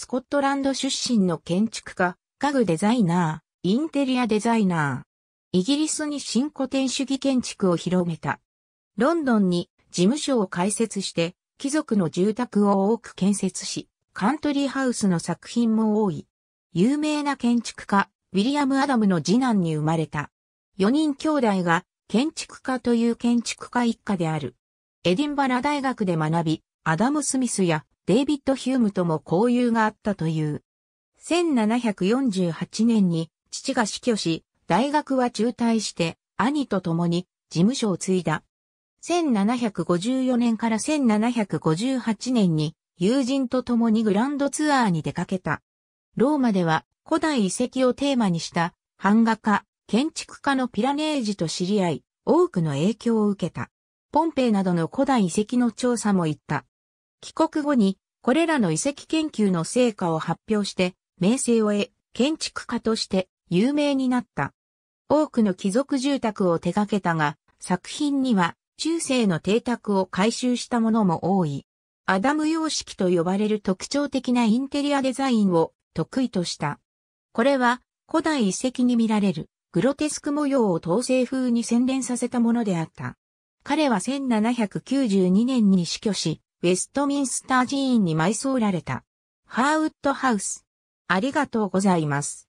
スコットランド出身の建築家、家具デザイナー、インテリアデザイナー。イギリスに新古典主義建築を広めた。ロンドンに事務所を開設して、貴族の住宅を多く建設し、カントリーハウスの作品も多い。有名な建築家、ウィリアム・アダムの次男に生まれた。4人兄弟が建築家という建築家一家である。エディンバラ大学で学び、アダム・スミスやデイビッド・ヒュームとも交友があったという。1748年に父が死去し、大学は中退して兄と共に事務所を継いだ。1754年から1758年に友人と共にグランドツアーに出かけた。ローマでは古代遺跡をテーマにした版画家、建築家のピラネージと知り合い、多くの影響を受けた。ポンペイなどの古代遺跡の調査も行った。帰国後に、これらの遺跡研究の成果を発表して、名声を得、建築家として有名になった。多くの貴族住宅を手掛けたが、作品には中世の邸宅を改修したものも多い。アダム様式と呼ばれる特徴的なインテリアデザインを得意とした。これは古代遺跡に見られるグロテスク模様を統制風に洗練させたものであった。彼は1792年に死去し、ウェストミンスター寺院に埋葬られた。ハーウッドハウス。ありがとうございます。